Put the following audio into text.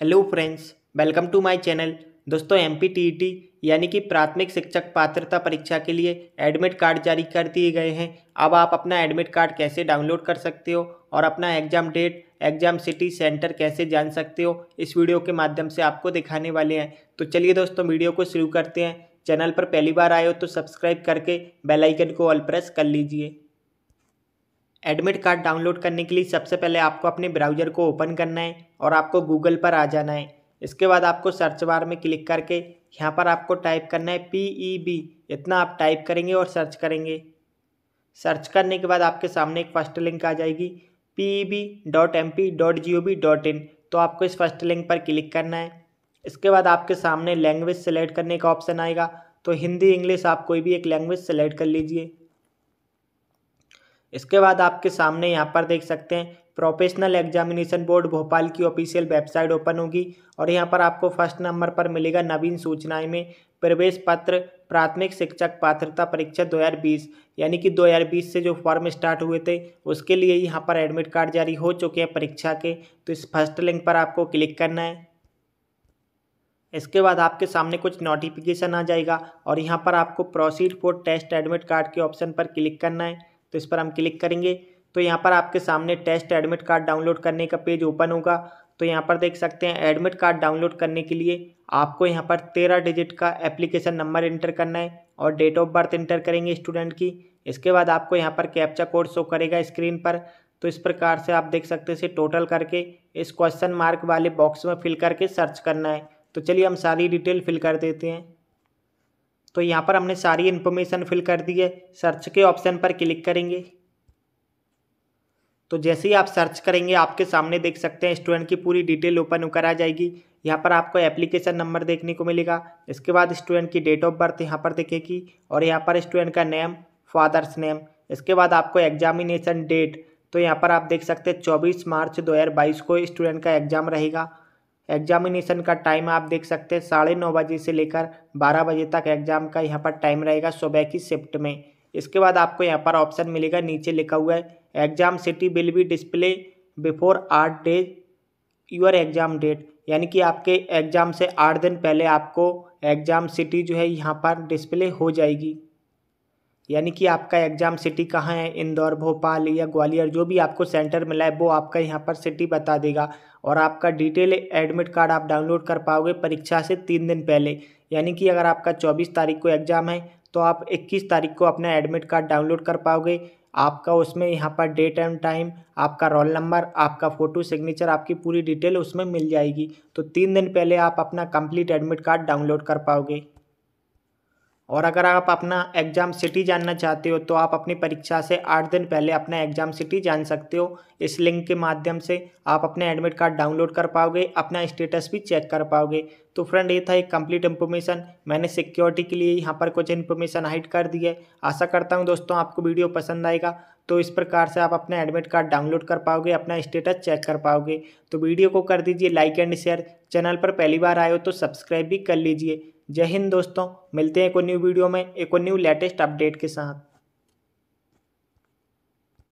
hello friends welcome to my channel दोस्तों M e यानी कि प्राथमिक शिक्षक पात्रता परीक्षा के लिए एडमिट कार्ड जारी कर दिए गए हैं अब आप अपना एडमिट कार्ड कैसे डाउनलोड कर सकते हो और अपना exam date exam city centre कैसे जान सकते हो इस वीडियो के माध्यम से आपको दिखाने वाले हैं तो चलिए दोस्तों वीडियो को शुरू करते हैं चैनल पर पहली बार आए हो तो सब्सक्राइब करके बेलाइकन को ऑल प्रेस कर लीजिए एडमिट कार्ड डाउनलोड करने के लिए सबसे पहले आपको अपने ब्राउज़र को ओपन करना है और आपको गूगल पर आ जाना है इसके बाद आपको सर्च बार में क्लिक करके यहाँ पर आपको टाइप करना है पी ई बी इतना आप टाइप करेंगे और सर्च करेंगे सर्च करने के बाद आपके सामने एक फर्स्ट लिंक आ जाएगी P E B dot M P dot G O B dot in तो आपको इस फर्स्ट लिंक पर क्लिक करना है इसके बाद आपके सामने लैंग्वेज सेलेक्ट करने का ऑप्शन आएगा तो हिंदी इंग्लिश आप कोई भी एक लैंग्वेज सेलेक्ट कर लीजिए इसके बाद आपके सामने यहाँ पर देख सकते हैं प्रोफेशनल एग्जामिनेशन बोर्ड भोपाल की ऑफिशियल वेबसाइट ओपन होगी और यहाँ पर आपको फर्स्ट नंबर पर मिलेगा नवीन सूचनाएं में प्रवेश पत्र प्राथमिक शिक्षक पात्रता परीक्षा 2020 यानी कि 2020 से जो फॉर्म स्टार्ट हुए थे उसके लिए यहाँ पर एडमिट कार्ड जारी हो चुके हैं परीक्षा के तो इस फर्स्ट लिंक पर आपको क्लिक करना है इसके बाद आपके सामने कुछ नोटिफिकेशन आ जाएगा और यहाँ पर आपको proceed for test admit card के ऑप्शन पर क्लिक करना है तो इस पर हम क्लिक करेंगे तो यहाँ पर आपके सामने टेस्ट एडमिट कार्ड डाउनलोड करने का पेज ओपन होगा तो यहाँ पर देख सकते हैं एडमिट कार्ड डाउनलोड करने के लिए आपको यहाँ पर तेरह डिजिट का एप्लीकेशन नंबर इंटर करना है और डेट ऑफ बर्थ इंटर करेंगे स्टूडेंट की इसके बाद आपको यहाँ पर कैप्चा कोड शो करेगा स्क्रीन पर तो इस प्रकार से आप देख सकते हैं टोटल करके इस क्वेश्चन मार्क वाले बॉक्स में फिल करके सर्च करना है तो चलिए हम सारी डिटेल फिल कर देते हैं तो यहाँ पर हमने सारी इन्फॉर्मेशन फिल कर दी है सर्च के ऑप्शन पर क्लिक करेंगे तो जैसे ही आप सर्च करेंगे आपके सामने देख सकते हैं स्टूडेंट की पूरी डिटेल ओपन होकर आ जाएगी यहाँ पर आपको एप्लीकेशन नंबर देखने को मिलेगा इसके बाद स्टूडेंट की डेट ऑफ बर्थ यहाँ पर देखेगी और यहाँ पर स्टूडेंट का नेम फादर्स नेम इसके बाद आपको एग्जामिनेशन डेट तो यहाँ पर आप देख सकते हैं चौबीस मार्च 2022 को स्टूडेंट का एग्जाम रहेगा एग्जामिनेशन का टाइम आप देख सकते हैं साढ़े नौ बजे से लेकर बारह बजे तक एग्जाम का यहाँ पर टाइम रहेगा सुबह की शिफ्ट में इसके बाद आपको यहाँ पर ऑप्शन मिलेगा नीचे लिखा हुआ है exam city will be display before आठ डेज योर एग्जाम डेट यानी कि आपके एग्ज़ाम से आठ दिन पहले आपको एग्ज़ाम सिटी जो है यहाँ पर डिस्प्ले हो जाएगी यानी कि आपका एग्ज़ाम सिटी कहाँ है इंदौर भोपाल या ग्वालियर जो भी आपको सेंटर मिला है वो आपका यहाँ पर सिटी बता देगा और आपका डिटेल एडमिट कार्ड आप डाउनलोड कर पाओगे परीक्षा से तीन दिन पहले यानी कि अगर आपका चौबीस तारीख को एग्ज़ाम है तो आप इक्कीस तारीख को अपना एडमिट कार्ड डाउनलोड कर पाओगे आपका उसमें यहाँ पर डेट एंड टाइम आपका रोल नंबर आपका फ़ोटो सिग्नेचर आपकी पूरी डिटेल उसमें मिल जाएगी तो तीन दिन पहले आप अपना कंप्लीट एडमिट कार्ड डाउनलोड कर पाओगे और अगर आप अपना एग्ज़ाम सिटी जानना चाहते हो तो आप अपनी परीक्षा से आठ दिन पहले अपना एग्ज़ाम सिटी जान सकते हो इस लिंक के माध्यम से आप अपने एडमिट कार्ड डाउनलोड कर पाओगे अपना स्टेटस भी चेक कर पाओगे तो फ्रेंड ये था एक कंप्लीट इन्फॉर्मेशन मैंने सिक्योरिटी के लिए यहाँ पर कुछ इन्फॉर्मेशन हाइड कर दी है आशा करता हूँ दोस्तों आपको वीडियो पसंद आएगा तो इस प्रकार से आप अपना एडमिट कार्ड डाउनलोड कर पाओगे अपना स्टेटस चेक कर पाओगे तो वीडियो को कर दीजिए लाइक एंड शेयर चैनल पर पहली बार आए हो तो सब्सक्राइब भी कर लीजिए जय हिंद दोस्तों मिलते हैं एक और न्यू वीडियो में एक और न्यू लेटेस्ट अपडेट के साथ